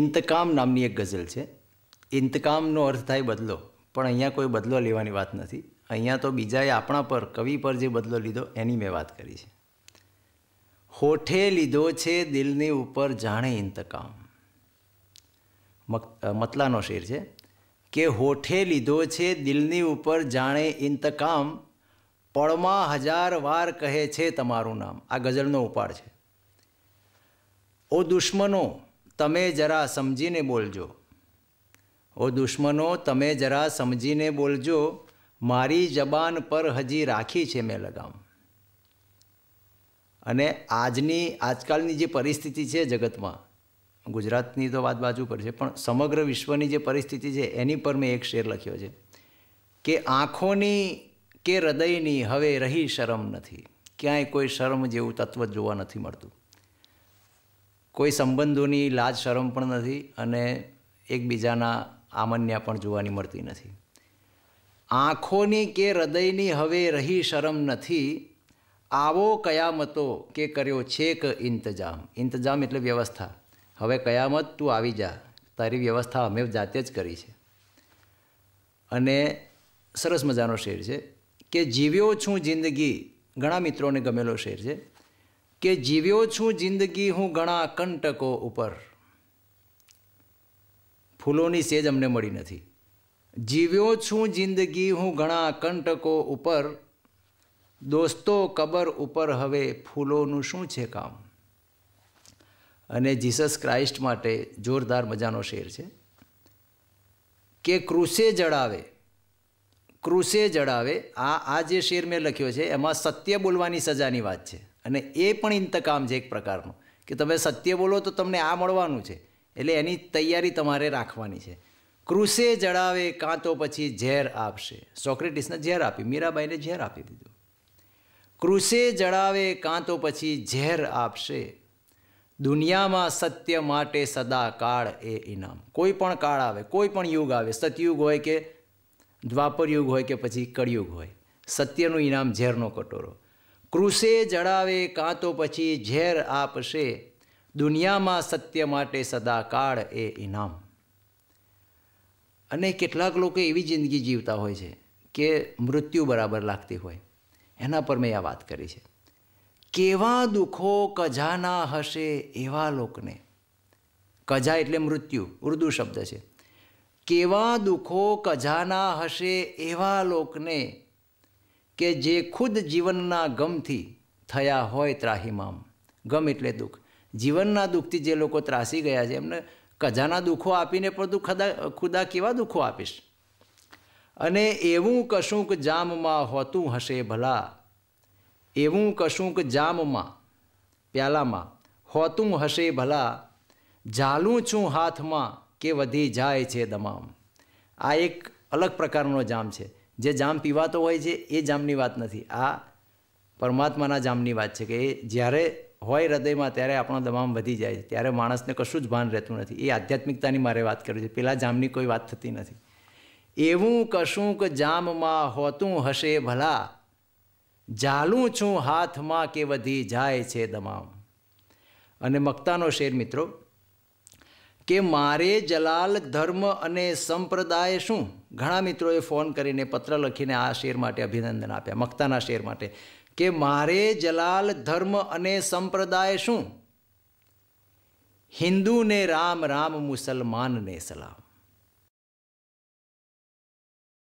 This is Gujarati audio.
ઇંતકામ નામની એક ગઝલ છે ઇંતકામનો અર્થ થાય બદલો પણ અહીંયા કોઈ બદલો લેવાની વાત નથી અહીંયા તો બીજાએ આપણા પર કવિ પર જે બદલો લીધો એની મેં વાત કરી છે હોઠે લીધો છે દિલની ઉપર જાણે ઇંતકામ મતલાનો શેર છે કે હોઠે લીધો છે દિલની ઉપર જાણે ઇંતકામ પળમાં હજાર વાર કહે છે તમારું નામ આ ગઝલનો ઉપાડ છે ઓ દુશ્મનો તમે જરા સમજીને બોલજો ઓ દુશ્મનો તમે જરા સમજીને બોલજો મારી જબાન પર હજી રાખી છે મેં લગામ અને આજની આજકાલની જે પરિસ્થિતિ છે જગતમાં ગુજરાતની તો વાત બાજુ પર છે પણ સમગ્ર વિશ્વની જે પરિસ્થિતિ છે એની પર મેં એક શેર લખ્યો છે કે આંખોની કે હૃદયની હવે રહી શરમ નથી ક્યાંય કોઈ શરમ જેવું તત્વ જોવા નથી મળતું કોઈ સંબંધોની લાજ શરમ પણ નથી અને એકબીજાના આમન્યા પણ જોવાની મળતી નથી આંખોની કે હૃદયની હવે રહી શરમ નથી આવો કયામતો કે કર્યો છેક કે ઇંતજામ ઇંતજામ એટલે વ્યવસ્થા હવે કયામત તું આવી જા તારી વ્યવસ્થા અમે જાતે જ કરી છે અને સરસ મજાનો શેર છે કે જીવ્યો છું જિંદગી ઘણા મિત્રોને ગમેલો શેર છે કે જીવ્યો છું જિંદગી હું ઘણા કંટકો ઉપર ફૂલોની સેજ અમને મળી નથી જીવ્યો છું જિંદગી હું ઘણા કંટકો ઉપર દોસ્તો કબર ઉપર હવે ફૂલોનું શું છે કામ અને જીસસ ક્રાઇસ્ટ માટે જોરદાર મજાનો શેર છે કે ક્રુસે જડાવે ક્રુસે જડાવે આ આ જે શેર મેં લખ્યો છે એમાં સત્ય બોલવાની સજાની વાત છે અને એ પણ ઇંતકામ છે એક પ્રકારનો કે તમે સત્ય બોલો તો તમને આ મળવાનું છે એટલે એની તૈયારી તમારે રાખવાની છે કૃષે જડાવે કાં તો પછી ઝેર આપશે સોક્રેટિસને ઝેર આપી મીરાબાઈને ઝેર આપી દીધું કૃષે જડાવે કાં તો પછી ઝેર આપશે દુનિયામાં સત્ય માટે સદા કાળ એ ઇનામ કોઈ પણ કાળ આવે કોઈ પણ યુગ આવે સતયુગ હોય કે દ્વાપર યુગ હોય કે પછી કળિયુગ હોય સત્યનું ઇનામ ઝેરનો કટોરો કૃષે જડાવે કાં તો પછી ઝેર આપશે દુનિયામાં સત્ય માટે સદાકાળ એ ઇનામ અને કેટલાક લોકો એવી જિંદગી જીવતા હોય છે કે મૃત્યુ બરાબર લાગતી હોય એના પર મેં આ વાત કરી છે કેવા દુઃખો કજાના હશે એવા લોકને કજા એટલે મૃત્યુ ઉર્દુ શબ્દ છે કેવા દુઃખો કજાના હશે એવા લોકને કે જે ખુદ જીવનના ગમથી થયા હોય ત્રાહીમામ ગમ એટલે દુઃખ જીવનના દુઃખથી જે લોકો ત્રાસી ગયા છે એમને કજાના દુઃખો આપીને પણ તું ખદા ખુદા કેવા દુઃખો આપીશ અને એવું કશુંક જામમાં હોતું હશે ભલા એવું કશુંક જામમાં પ્યાલામાં હોતું હશે ભલા ઝાલું છું હાથમાં કે વધી જાય છે દમામ આ એક અલગ પ્રકારનો જામ છે જે જામ પીવાતો હોય છે એ જામની વાત નથી આ પરમાત્માના જામની વાત છે કે એ જ્યારે હોય હૃદયમાં ત્યારે આપણો દમામ વધી જાય છે ત્યારે માણસને કશું જ ભાન રહેતું નથી એ આધ્યાત્મિકતાની મારે વાત કરું છે પેલા જામની કોઈ વાત થતી નથી એવું કશુંક જામમાં હોતું હશે ભલા જાલું છું હાથમાં કે વધી જાય છે દમામ અને મક્તાનો શેર મિત્રો કે મારે જલાલ ધર્મ અને સંપ્રદાય શું ઘણા મિત્રોએ ફોન કરીને પત્ર લખીને આ શેર માટે અભિનંદન આપ્યા મક્તાના શેર માટે કે મારે જલાલ ધર્મ અને સંપ્રદાય શું હિન્દુને રામ રામ મુસલમાનને સલામ